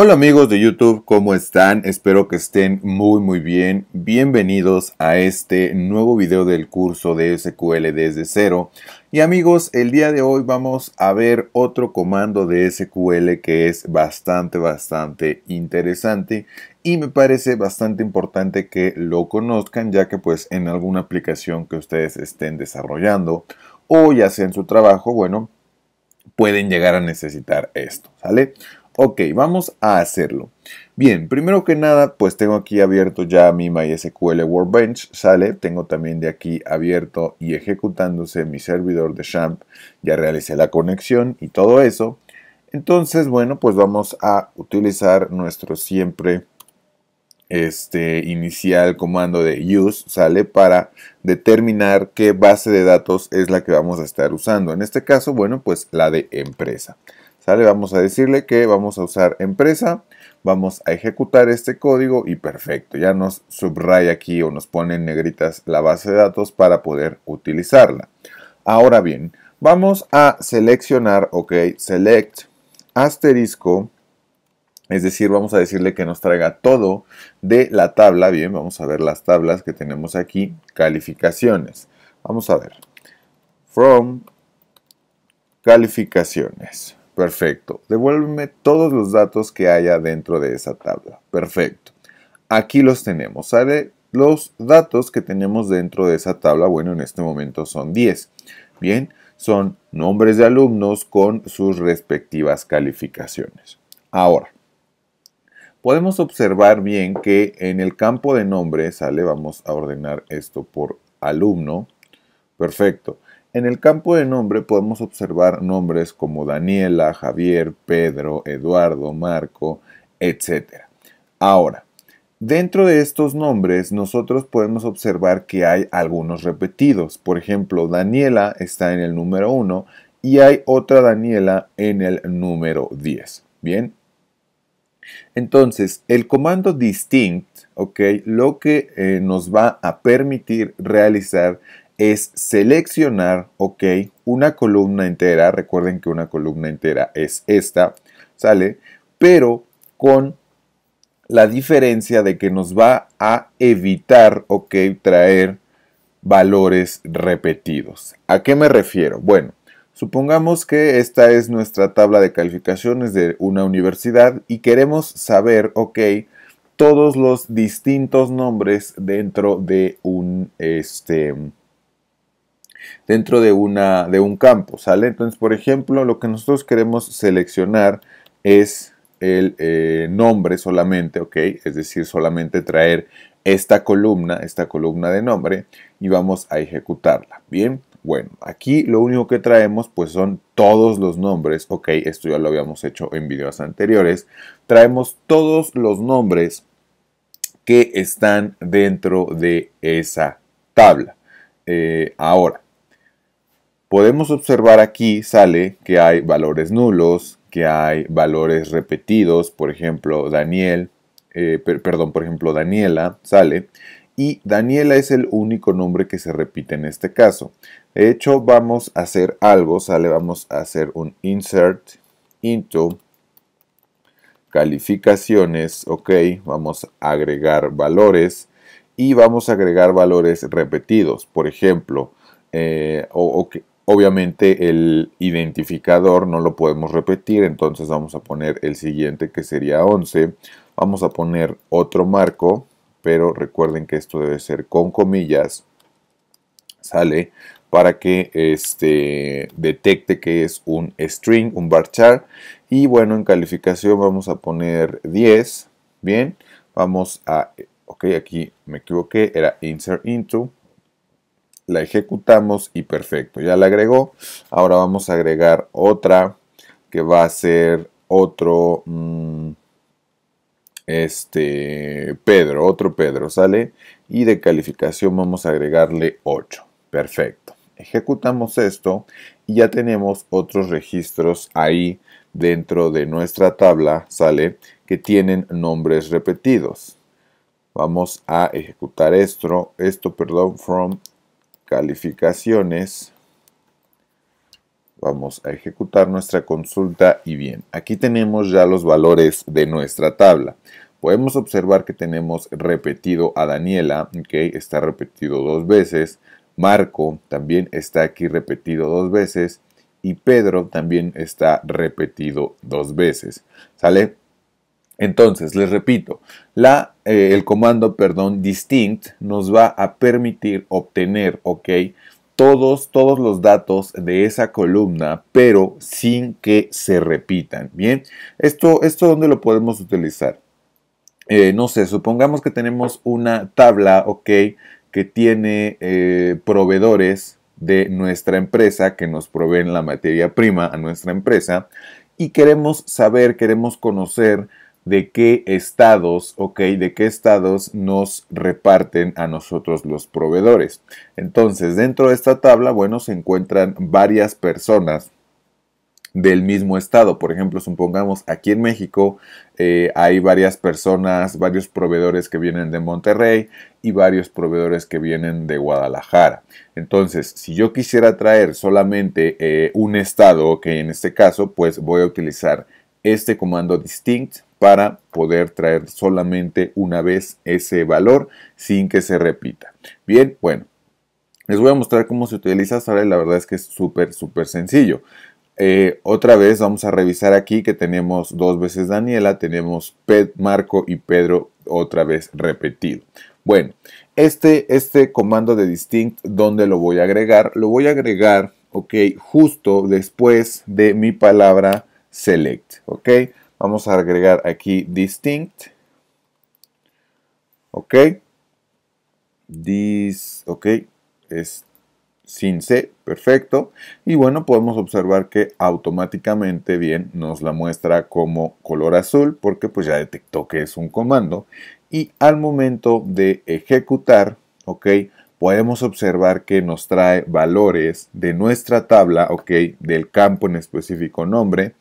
Hola amigos de YouTube, ¿cómo están? Espero que estén muy muy bien. Bienvenidos a este nuevo video del curso de SQL desde cero. Y amigos, el día de hoy vamos a ver otro comando de SQL que es bastante bastante interesante y me parece bastante importante que lo conozcan ya que pues en alguna aplicación que ustedes estén desarrollando o ya sea en su trabajo, bueno, pueden llegar a necesitar esto, ¿sale? Ok, vamos a hacerlo. Bien, primero que nada, pues tengo aquí abierto ya mi MySQL Workbench, sale, tengo también de aquí abierto y ejecutándose mi servidor de Shamp. ya realicé la conexión y todo eso. Entonces, bueno, pues vamos a utilizar nuestro siempre este inicial comando de use sale para determinar qué base de datos es la que vamos a estar usando. En este caso, bueno, pues la de empresa. Vamos a decirle que vamos a usar empresa, vamos a ejecutar este código y perfecto, ya nos subraya aquí o nos pone en negritas la base de datos para poder utilizarla. Ahora bien, vamos a seleccionar, ok, select asterisco, es decir, vamos a decirle que nos traiga todo de la tabla, bien, vamos a ver las tablas que tenemos aquí, calificaciones. Vamos a ver, from calificaciones. Perfecto. Devuélveme todos los datos que haya dentro de esa tabla. Perfecto. Aquí los tenemos. ¿sale? Los datos que tenemos dentro de esa tabla, bueno, en este momento son 10. Bien, son nombres de alumnos con sus respectivas calificaciones. Ahora, podemos observar bien que en el campo de nombres, sale, vamos a ordenar esto por alumno. Perfecto. En el campo de nombre podemos observar nombres como Daniela, Javier, Pedro, Eduardo, Marco, etc. Ahora, dentro de estos nombres nosotros podemos observar que hay algunos repetidos. Por ejemplo, Daniela está en el número 1 y hay otra Daniela en el número 10. Bien. Entonces, el comando distinct, ¿ok? Lo que eh, nos va a permitir realizar es seleccionar, ok, una columna entera, recuerden que una columna entera es esta, ¿sale? Pero con la diferencia de que nos va a evitar, ok, traer valores repetidos. ¿A qué me refiero? Bueno, supongamos que esta es nuestra tabla de calificaciones de una universidad y queremos saber, ok, todos los distintos nombres dentro de un, este, dentro de, una, de un campo, ¿sale? Entonces, por ejemplo, lo que nosotros queremos seleccionar es el eh, nombre solamente, ¿ok? Es decir, solamente traer esta columna, esta columna de nombre y vamos a ejecutarla, ¿bien? Bueno, aquí lo único que traemos pues son todos los nombres, ok, esto ya lo habíamos hecho en videos anteriores, traemos todos los nombres que están dentro de esa tabla. Eh, ahora, podemos observar aquí sale que hay valores nulos, que hay valores repetidos, por ejemplo, Daniel, eh, perdón, por ejemplo, Daniela sale, y Daniela es el único nombre que se repite en este caso. De hecho, vamos a hacer algo, sale, vamos a hacer un insert into calificaciones, ok, vamos a agregar valores y vamos a agregar valores repetidos, por ejemplo, eh, ok. Obviamente el identificador no lo podemos repetir, entonces vamos a poner el siguiente que sería 11. Vamos a poner otro marco, pero recuerden que esto debe ser con comillas. Sale para que este, detecte que es un string, un bar char. Y bueno, en calificación vamos a poner 10. Bien, vamos a... Ok, aquí me equivoqué, era insert into la ejecutamos y perfecto, ya la agregó. Ahora vamos a agregar otra que va a ser otro mm, este Pedro, otro Pedro, ¿sale? Y de calificación vamos a agregarle 8. Perfecto. Ejecutamos esto y ya tenemos otros registros ahí dentro de nuestra tabla, ¿sale? Que tienen nombres repetidos. Vamos a ejecutar esto, esto, perdón, from calificaciones. Vamos a ejecutar nuestra consulta y bien, aquí tenemos ya los valores de nuestra tabla. Podemos observar que tenemos repetido a Daniela, que está repetido dos veces. Marco también está aquí repetido dos veces y Pedro también está repetido dos veces. ¿Sale? Entonces, les repito, eh, el comando, perdón, distinct nos va a permitir obtener, ok, todos, todos los datos de esa columna, pero sin que se repitan, ¿bien? Esto, esto ¿dónde lo podemos utilizar? Eh, no sé, supongamos que tenemos una tabla, ok, que tiene eh, proveedores de nuestra empresa que nos proveen la materia prima a nuestra empresa y queremos saber, queremos conocer de qué estados, ok, de qué estados nos reparten a nosotros los proveedores. Entonces, dentro de esta tabla, bueno, se encuentran varias personas del mismo estado. Por ejemplo, supongamos aquí en México eh, hay varias personas, varios proveedores que vienen de Monterrey y varios proveedores que vienen de Guadalajara. Entonces, si yo quisiera traer solamente eh, un estado, que en este caso, pues voy a utilizar este comando distinct para poder traer solamente una vez ese valor sin que se repita. Bien, bueno, les voy a mostrar cómo se utiliza ahora la verdad es que es súper, súper sencillo. Eh, otra vez vamos a revisar aquí que tenemos dos veces Daniela, tenemos Pet, Marco y Pedro otra vez repetido. Bueno, este, este comando de distinct, ¿dónde lo voy a agregar? Lo voy a agregar, ok, justo después de mi palabra select. Ok, vamos a agregar aquí distinct. Ok, this, ok, es sin C, perfecto. Y bueno, podemos observar que automáticamente bien nos la muestra como color azul porque pues ya detectó que es un comando. Y al momento de ejecutar, ok, podemos observar que nos trae valores de nuestra tabla, ok, del campo en específico nombre,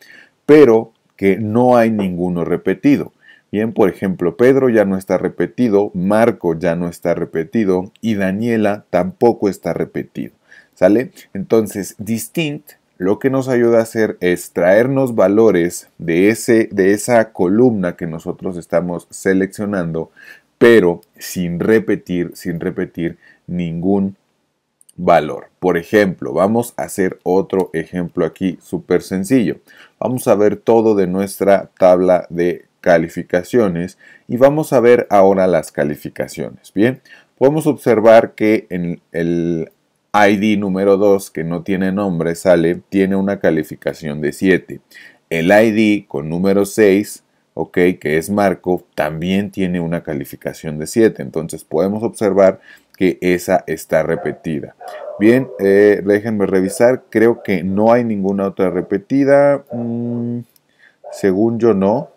pero que no hay ninguno repetido. Bien, por ejemplo, Pedro ya no está repetido, Marco ya no está repetido y Daniela tampoco está repetido. ¿Sale? Entonces, distinct lo que nos ayuda a hacer es traernos valores de, ese, de esa columna que nosotros estamos seleccionando, pero sin repetir, sin repetir ningún valor. Por ejemplo, vamos a hacer otro ejemplo aquí súper sencillo. Vamos a ver todo de nuestra tabla de calificaciones y vamos a ver ahora las calificaciones. Bien, podemos observar que en el ID número 2 que no tiene nombre sale, tiene una calificación de 7. El ID con número 6 ¿ok? Que es Marco también tiene una calificación de 7. Entonces podemos observar que esa está repetida. Bien, eh, déjenme revisar. Creo que no hay ninguna otra repetida. Mm, según yo no.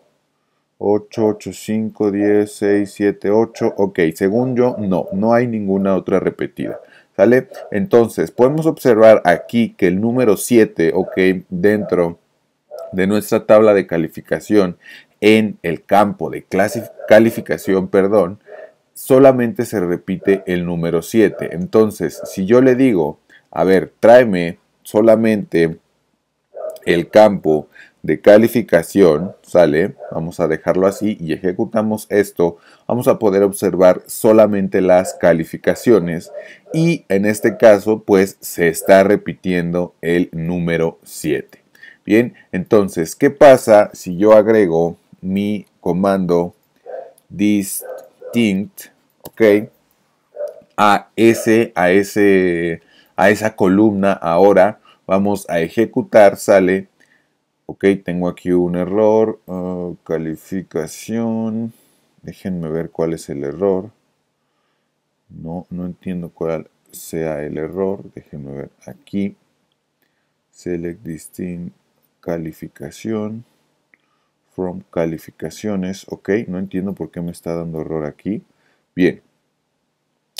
8, 8, 5, 10, 6, 7, 8. Ok, según yo no, no hay ninguna otra repetida. ¿Sale? Entonces, podemos observar aquí que el número 7, ok, dentro de nuestra tabla de calificación en el campo de calificación, perdón, solamente se repite el número 7. Entonces, si yo le digo, a ver, tráeme solamente el campo de calificación, sale, vamos a dejarlo así y ejecutamos esto, vamos a poder observar solamente las calificaciones y en este caso pues se está repitiendo el número 7. Bien, entonces, ¿qué pasa si yo agrego mi comando dist tint, ¿ok? A ese, a ese, a esa columna ahora vamos a ejecutar, sale, ok, tengo aquí un error, ah, calificación, déjenme ver cuál es el error, no, no entiendo cuál sea el error, déjenme ver aquí, select distinct calificación, calificaciones. Ok, no entiendo por qué me está dando error aquí. Bien,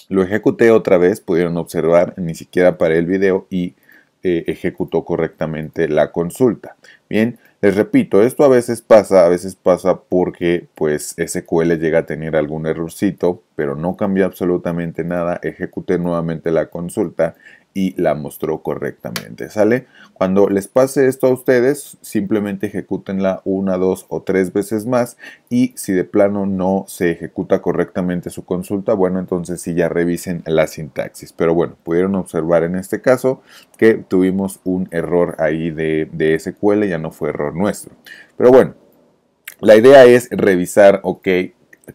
lo ejecuté otra vez, pudieron observar, ni siquiera paré el video y eh, ejecutó correctamente la consulta. Bien, les repito, esto a veces pasa, a veces pasa porque pues SQL llega a tener algún errorcito, pero no cambió absolutamente nada, ejecuté nuevamente la consulta y la mostró correctamente. ¿Sale? Cuando les pase esto a ustedes, simplemente ejecútenla una, dos o tres veces más y si de plano no se ejecuta correctamente su consulta, bueno, entonces sí ya revisen la sintaxis. Pero bueno, pudieron observar en este caso que tuvimos un error ahí de, de SQL, ya no fue error nuestro. Pero bueno, la idea es revisar, ok,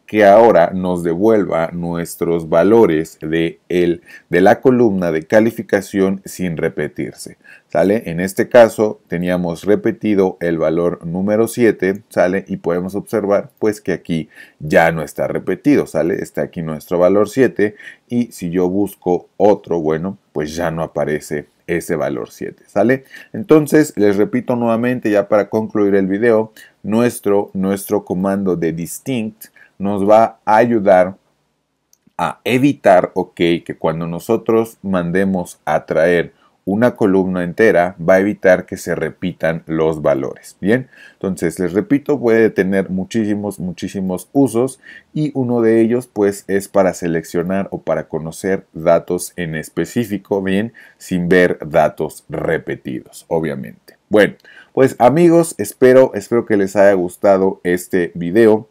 que ahora nos devuelva nuestros valores de, el, de la columna de calificación sin repetirse. ¿Sale? En este caso teníamos repetido el valor número 7, ¿sale? Y podemos observar pues que aquí ya no está repetido, ¿sale? Está aquí nuestro valor 7 y si yo busco otro, bueno, pues ya no aparece ese valor 7, ¿sale? Entonces, les repito nuevamente ya para concluir el video, nuestro, nuestro comando de distinct nos va a ayudar a evitar, ok, que cuando nosotros mandemos a traer una columna entera va a evitar que se repitan los valores. Bien, entonces les repito, puede tener muchísimos, muchísimos usos y uno de ellos pues es para seleccionar o para conocer datos en específico, bien, sin ver datos repetidos, obviamente. Bueno, pues amigos, espero, espero que les haya gustado este video.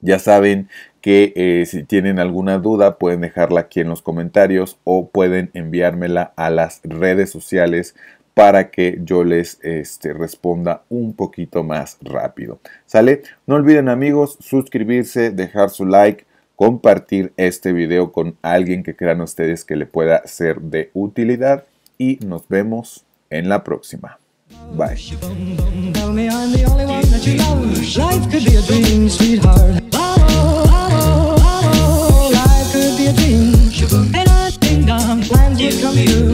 Ya saben que eh, si tienen alguna duda pueden dejarla aquí en los comentarios o pueden enviármela a las redes sociales para que yo les este, responda un poquito más rápido. ¿Sale? No olviden amigos suscribirse, dejar su like, compartir este video con alguien que crean ustedes que le pueda ser de utilidad y nos vemos en la próxima. Bye. Tell me I'm the only one that you love. Life could be a dream, sweetheart. Life could be a dream. And I think I'm plans would come true.